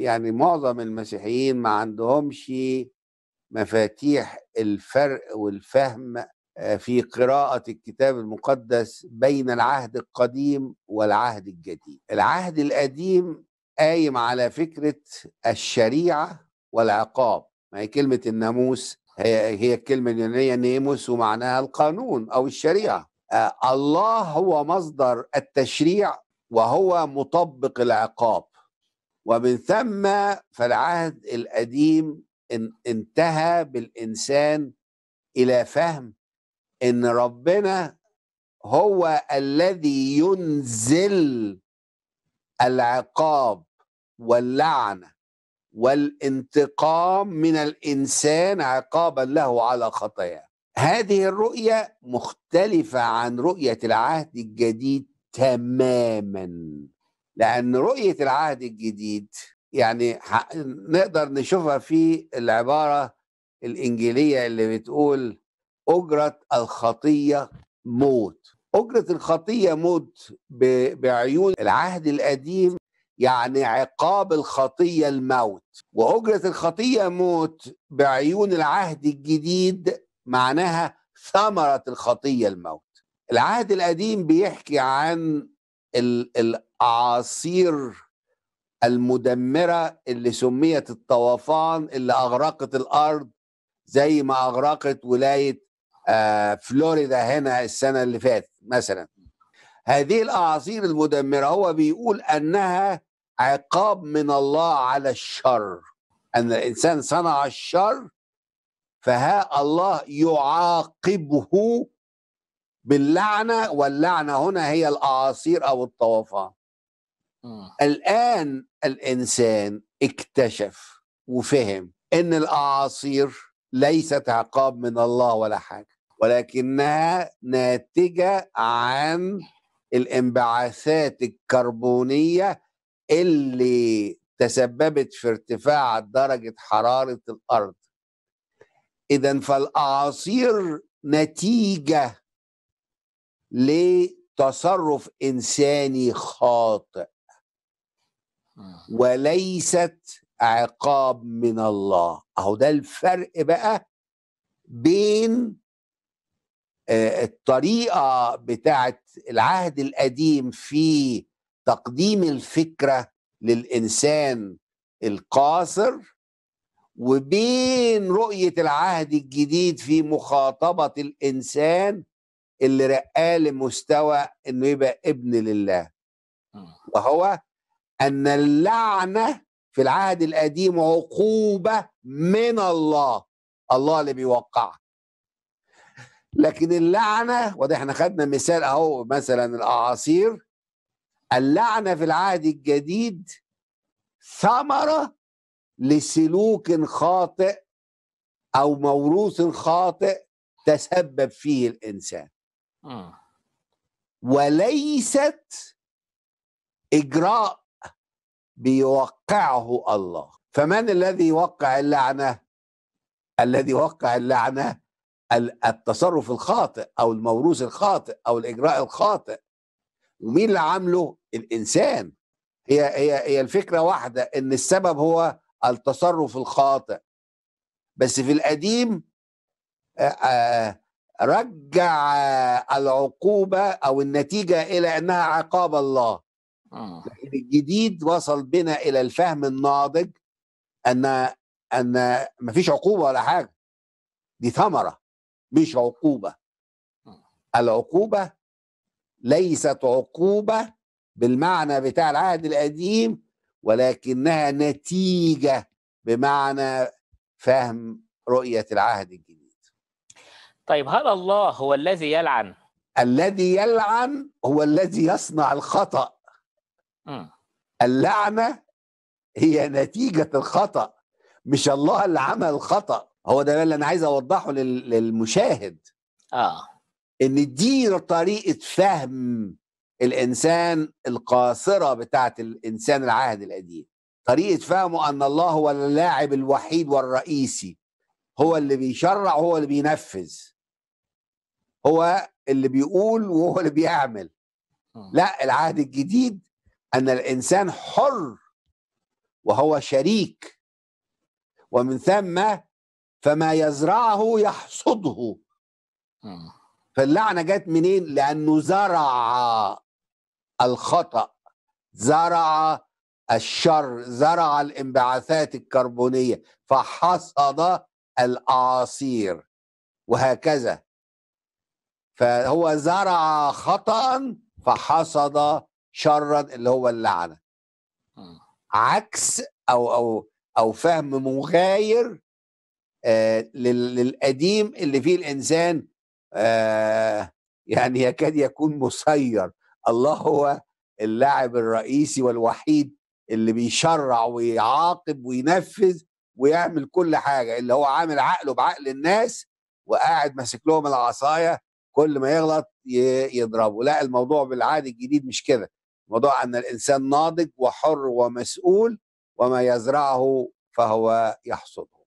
يعني معظم المسيحيين ما عندهمش مفاتيح الفرق والفهم آه، في قراءة الكتاب المقدس بين العهد القديم والعهد الجديد. العهد القديم قايم على فكرة الشريعة والعقاب، ما هي كلمة الناموس هي هي الكلمة اليونانية نيموس ومعناها القانون أو الشريعة. آه، الله هو مصدر التشريع وهو مطبق العقاب. ومن ثم فالعهد القديم انتهى بالإنسان إلى فهم إن ربنا هو الذي ينزل العقاب واللعنه والانتقام من الانسان عقابا له على خطاياه هذه الرؤيه مختلفه عن رؤيه العهد الجديد تماما لأن رؤية العهد الجديد يعني نقدر نشوفها في العبارة الإنجيلية اللي بتقول أجرة الخطية موت أجرة الخطية موت بعيون العهد القديم يعني عقاب الخطية الموت وأجرة الخطية موت بعيون العهد الجديد معناها ثمرة الخطية الموت العهد القديم بيحكي عن ال ال اعاصير المدمره اللي سميت الطوفان اللي اغرقت الارض زي ما اغرقت ولايه آه، فلوريدا هنا السنه اللي فاتت مثلا هذه الاعاصير المدمره هو بيقول انها عقاب من الله على الشر ان الانسان صنع الشر فها الله يعاقبه باللعنه واللعنه هنا هي الاعاصير او الطوفان الآن الإنسان اكتشف وفهم إن الأعاصير ليست عقاب من الله ولا حاجة ولكنها ناتجة عن الانبعاثات الكربونية اللي تسببت في ارتفاع درجة حرارة الأرض إذا فالأعاصير نتيجة لتصرف إنساني خاطئ آه. وليست عقاب من الله اهو ده الفرق بقى بين آه، الطريقه بتاعه العهد القديم في تقديم الفكره للانسان القاصر وبين رؤيه العهد الجديد في مخاطبه الانسان اللي رقاه لمستوى انه يبقى ابن لله آه. وهو ان اللعنه في العهد القديم عقوبه من الله الله اللي بيوقعها لكن اللعنه وده احنا خدنا مثال اهو مثلا الاعاصير اللعنه في العهد الجديد ثمره لسلوك خاطئ او موروث خاطئ تسبب فيه الانسان آه. وليست اجراء بيوقعه الله فمن الذي يوقع اللعنه الذي يوقع اللعنه التصرف الخاطئ او الموروث الخاطئ او الاجراء الخاطئ ومين اللي عامله الانسان هي هي هي الفكره واحده ان السبب هو التصرف الخاطئ بس في القديم رجع العقوبه او النتيجه الى انها عقاب الله آه. لكن الجديد وصل بنا الى الفهم الناضج ان ان مفيش عقوبه ولا حاجه دي ثمره مش عقوبه آه. العقوبه ليست عقوبه بالمعنى بتاع العهد القديم ولكنها نتيجه بمعنى فهم رؤيه العهد الجديد طيب هل الله هو الذي يلعن الذي يلعن هو الذي يصنع الخطأ اللعنه هي نتيجه الخطا مش الله اللي عمل الخطا هو ده اللي انا عايز اوضحه للمشاهد اه ان دي طريقه فهم الانسان القاصره بتاعه الانسان العهد القديم طريقه فهمه ان الله هو اللاعب الوحيد والرئيسي هو اللي بيشرع هو اللي بينفذ هو اللي بيقول وهو اللي بيعمل لا العهد الجديد ان الانسان حر وهو شريك ومن ثم فما يزرعه يحصده آه. فاللعنه جت منين لانه زرع الخطا زرع الشر زرع الانبعاثات الكربونيه فحصد الاعاصير وهكذا فهو زرع خطا فحصد شرا اللي هو اللعنه آه. عكس او او او فهم مغاير آه للقديم اللي فيه الانسان آه يعني يكاد يكون مسير الله هو اللاعب الرئيسي والوحيد اللي بيشرع ويعاقب وينفذ ويعمل كل حاجه اللي هو عامل عقله بعقل الناس وقاعد ماسك لهم العصايه كل ما يغلط يضربه لا الموضوع بالعادي الجديد مش كده موضوع ان الانسان ناضج وحر ومسؤول وما يزرعه فهو يحصده